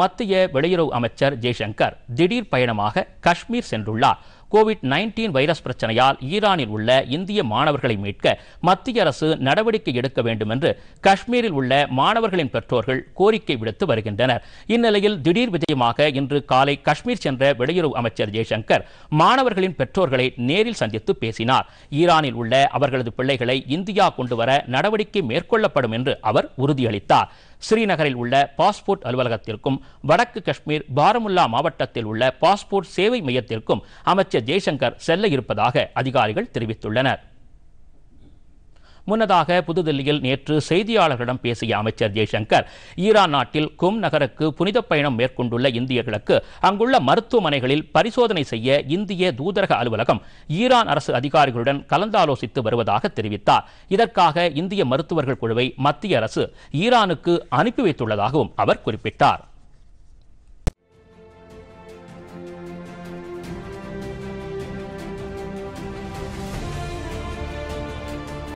மத்திய வெளியுறவு அமைச்சர் ஜெய்சங்கர் திடீர் பயணமாக காஷ்மீர் சென்றுள்ளார் கோவிட் நைன்டீன் வைரஸ் பிரச்சனையால் ஈரானில் உள்ள இந்திய மாணவர்களை மீட்க மத்திய அரசு நடவடிக்கை எடுக்க வேண்டும் என்று காஷ்மீரில் உள்ள மாணவர்களின் பெற்றோர்கள் கோரிக்கை விடுத்து வருகின்றனர் இந்நிலையில் திடீர் விஜயமாக இன்று காலை காஷ்மீர் சென்ற வெளியுறவு அமைச்சர் ஜெய்சங்கர் மாணவர்களின் பெற்றோர்களை நேரில் சந்தித்து பேசினார் ஈரானில் உள்ள அவர்களது பிள்ளைகளை இந்தியா கொண்டுவர நடவடிக்கை மேற்கொள்ளப்படும் என்று அவர் உறுதியளித்தார் ஸ்ரீநகரில் உள்ள பாஸ்போர்ட் அலுவலகத்திற்கும் வடக்கு காஷ்மீர் பாரமுல்லா மாவட்டத்தில் உள்ள பாஸ்போர்ட் சேவை மையத்திற்கும் அமைச்சர் ஜெய்சங்கர் செல்ல இருப்பதாக அதிகாரிகள் தெரிவித்துள்ளனர் முன்னதாக புதுதில்லியில் நேற்று செய்தியாளர்களிடம் பேசிய அமைச்சர் ஜெய்சங்கர் ஈரான் நாட்டில் கும் நகருக்கு புனித பயணம் மேற்கொண்டுள்ள இந்தியர்களுக்கு அங்குள்ள மருத்துவமனைகளில் பரிசோதனை செய்ய இந்திய தூதரக அலுவலகம் ஈரான் அரசு அதிகாரிகளுடன் கலந்தாலோசித்து வருவதாக தெரிவித்தார் இதற்காக இந்திய மருத்துவர்கள் குழுவை மத்திய அரசு ஈரானுக்கு அனுப்பி வைத்துள்ளதாகவும் அவர் குறிப்பிட்டார்